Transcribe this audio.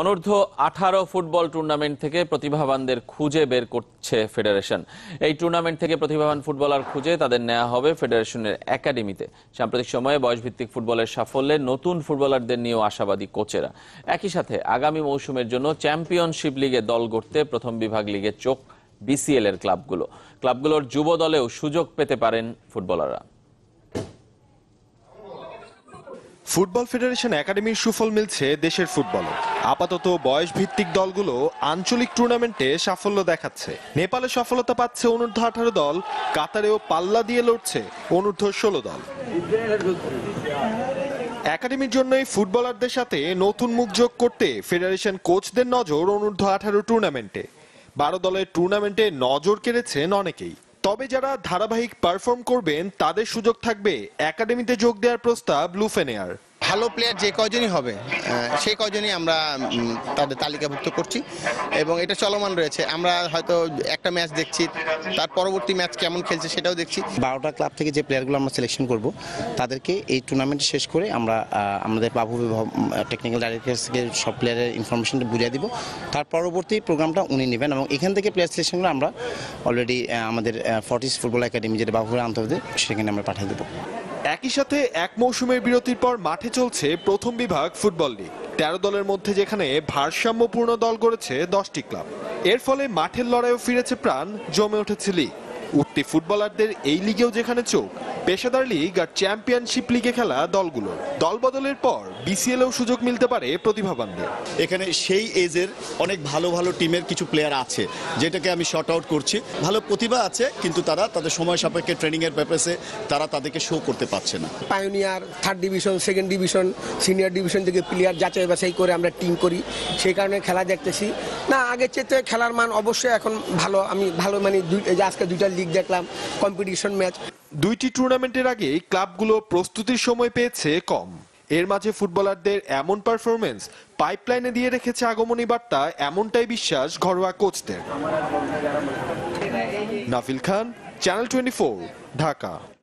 অনূর্ধ্ব আঠারো football tournament থেকে প্রতিভাবানদের খুঁজে বের করছে ফেডারেশন এই টুর্নামেন্ট থেকে প্রতিভাবান ফুটবলার খুঁজে তাদের নেওয়া হবে ফেডারেশনের একাডেমিতে সাম্প্রতিক সময়ে বয়সভিত্তিক ফুটবলের সাফল্যে নতুন ফুটবলারদের নিয়েও আশাবাদী কোচেরা একই সাথে আগামী মৌসুমের জন্য চ্যাম্পিয়নশিপ লিগে দল গড়তে প্রথম বিভাগ লিগে চোখ বিসিএল এর ক্লাবগুলো ক্লাবগুলোর যুব দলেও সুযোগ পেতে পারেন ফুটবলাররা ফুটবল ফেডারেশন একাডেমির সুফল মিলছে দেশের ফুটবলে আপাতত বয়স ভিত্তিক দলগুলো আঞ্চলিক টুর্নামেন্টে সাফল্য দেখাচ্ছে নেপালে সফলতা পাচ্ছে অনূর্ধ্ব আঠারো দল কাতারেও পাল্লা দিয়ে লড়ছে অনূর্ধ্ব ষোলো দল একাডেমির জন্যই ফুটবলারদের সাথে নতুন মুখ যোগ করতে ফেডারেশন কোচদের নজর অনূর্ধ্ব আঠারো টুর্নামেন্টে বারো দলের টুর্নামেন্টে নজর কেড়েছেন অনেকেই তবে যারা ধারাবাহিক পারফর্ম করবেন তাদের সুযোগ থাকবে একাডেমিতে যোগ দেওয়ার প্রস্তাব লুফেনেয়ার ভালো প্লেয়ার যে কয়জনই হবে সেই কয়জনই আমরা তাদের তালিকাভুক্ত করছি এবং এটা চলমান রয়েছে আমরা হয়তো একটা ম্যাচ দেখছি তার পরবর্তী ম্যাচ কেমন খেলছে সেটাও দেখছি বারোটা ক্লাব থেকে যে প্লেয়ারগুলো আমরা সিলেকশন করব তাদেরকে এই টুর্নামেন্ট শেষ করে আমরা আমাদের বাবু টেকনিক্যাল ডাইরেক্টার থেকে সব প্লেয়ারের ইনফরমেশনটা বুঝিয়ে দিব তার পরবর্তী প্রোগ্রামটা উনি নেবেন এবং এখান থেকে প্লেয়ার সিলেকশনগুলো আমরা অলরেডি আমাদের ফর্টিস ফুটবল একাডেমি যেটা বাবুপুরের আন্তর্জাতিক সেখানে আমরা পাঠিয়ে দেবো একই সাথে এক মৌসুমের বিরতির পর মাঠে চলছে প্রথম বিভাগ ফুটবল লিগ তেরো দলের মধ্যে যেখানে ভারসাম্যপূর্ণ দল গড়েছে দশটি ক্লাব এর ফলে মাঠের লড়াইও ফিরেছে প্রাণ জমে উঠেছে লিগ উঠতি ফুটবলারদের এই লিগেও যেখানে চোখ পেশাদার লিগ আর চ্যাম্পিয়নশিপ লিগে খেলা দলগুলো দল বদলের পর বিসিএলেও সুযোগ মিলতে পারে প্রতিভাবানদের এখানে সেই এজের অনেক ভালো ভালো টিমের কিছু প্লেয়ার আছে যেটাকে আমি শর্ট আউট করছি ভালো প্রতিভা আছে কিন্তু তারা তাদের সময় সাপেক্ষে ট্রেনিংয়ের পারপাসে তারা তাদেরকে শো করতে পারছে না pioneer third division second division senior division থেকে প্লেয়ার যাচাই বাছাই করে আমরা টিম করি সেই কারণে খেলা দেখতেছি না আগের চেয়ে খেলার মান অবশ্যই এখন ভালো আমি ভালো মানে আজকে দুইটা লিগ দেখলাম কম্পিটিশন ম্যাচ দুইটি টুর্নামেন্টের আগে ক্লাবগুলো প্রস্তুতির সময় পেয়েছে কম এর মাঝে ফুটবলারদের এমন পারফরমেন্স পাইপলাইনে দিয়ে রেখেছে আগমনী বার্তা এমনটাই বিশ্বাস ঘরোয়া কোচদের নাফিল খান চ্যানেল টোয়েন্টি ঢাকা